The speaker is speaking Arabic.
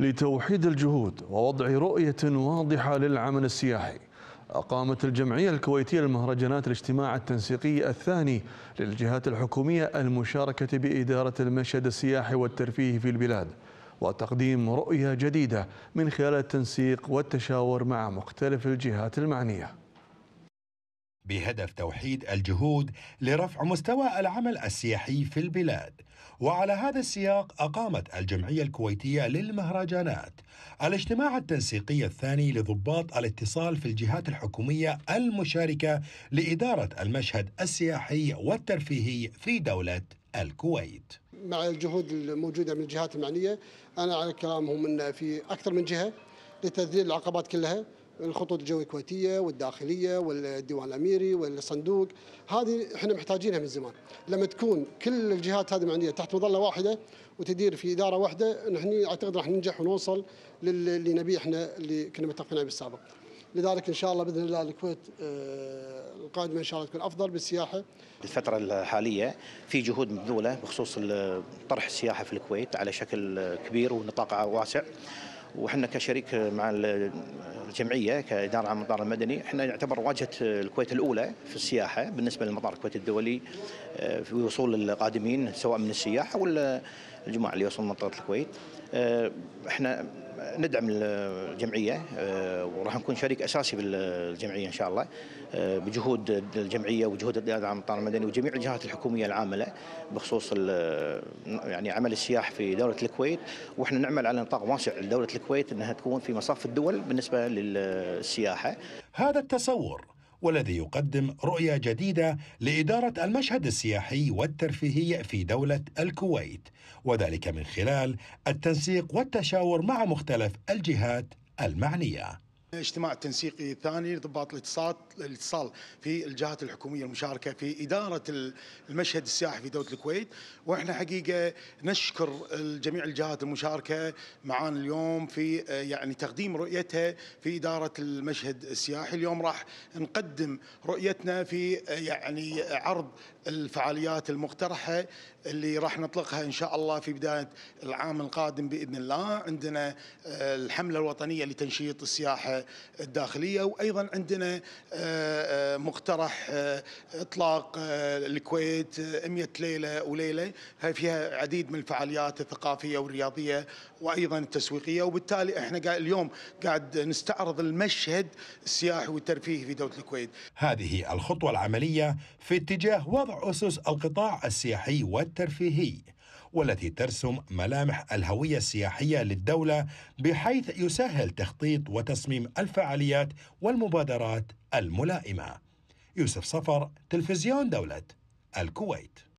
لتوحيد الجهود ووضع رؤية واضحة للعمل السياحي أقامت الجمعية الكويتية للمهرجانات الاجتماع التنسيقي الثاني للجهات الحكومية المشاركة بإدارة المشهد السياحي والترفيه في البلاد وتقديم رؤية جديدة من خلال التنسيق والتشاور مع مختلف الجهات المعنية بهدف توحيد الجهود لرفع مستوى العمل السياحي في البلاد وعلى هذا السياق أقامت الجمعية الكويتية للمهرجانات الاجتماع التنسيقي الثاني لضباط الاتصال في الجهات الحكومية المشاركة لإدارة المشهد السياحي والترفيهي في دولة الكويت مع الجهود الموجودة من الجهات المعنية أنا على كلامهم أن في أكثر من جهة لتذليل العقبات كلها الخطوط الجوية الكويتية والداخلية والديوان الأميري والصندوق هذه احنا محتاجينها من زمان لما تكون كل الجهات هذه المعنية تحت مظلة واحدة وتدير في إدارة واحدة نحن أعتقد راح ننجح ونوصل للي نبيه احنا اللي كنا متفقين عليه بالسابق لذلك ان شاء الله باذن الله الكويت آه، القادمه ان شاء الله تكون افضل بالسياحه. الفتره الحاليه في جهود مبذوله بخصوص طرح السياحه في الكويت على شكل كبير ونطاق واسع. وحنا كشريك مع الجمعيه كاداره على المطار المدني احنا نعتبر واجهه الكويت الاولى في السياحه بالنسبه للمطار الكويت الدولي آه، في وصول القادمين سواء من السياحه ولا الجماعه اللي يوصلون منطقه الكويت آه، احنا ندعم الجمعيه آه، وراح نكون شريك اساسي بالجمعيه ان شاء الله بجهود الجمعيه وجهود الاداره على المطار المدني وجميع الجهات الحكوميه العامله بخصوص يعني عمل السياح في دوله الكويت واحنا نعمل على نطاق واسع لدوله الكويت انها تكون في مصاف الدول بالنسبه للسياحة هذا التصور والذي يقدم رؤية جديدة لإدارة المشهد السياحي والترفيهي في دولة الكويت وذلك من خلال التنسيق والتشاور مع مختلف الجهات المعنيه اجتماع تنسيقي ثاني لضباط الاتصال الاتصال في الجهات الحكوميه المشاركه في اداره المشهد السياحي في دوله الكويت واحنا حقيقه نشكر جميع الجهات المشاركه معانا اليوم في يعني تقديم رؤيتها في اداره المشهد السياحي اليوم راح نقدم رؤيتنا في يعني عرض الفعاليات المقترحه اللي راح نطلقها ان شاء الله في بدايه العام القادم باذن الله عندنا آه، الحمله الوطنيه لتنشيط السياحه الداخلية وأيضا عندنا آه، آه، مقترح آه، إطلاق الكويت 100 ليلة وليلة هاي فيها عديد من الفعاليات الثقافية والرياضية وأيضا التسويقية وبالتالي احنا اليوم قاعد نستعرض المشهد السياحي والترفيهي في دولة الكويت هذه الخطوة العملية في اتجاه وضع أسس القطاع السياحي والترفيهي والتي ترسم ملامح الهوية السياحية للدولة بحيث يسهل تخطيط وتصميم الفعاليات والمبادرات الملائمة يوسف صفر تلفزيون دولة الكويت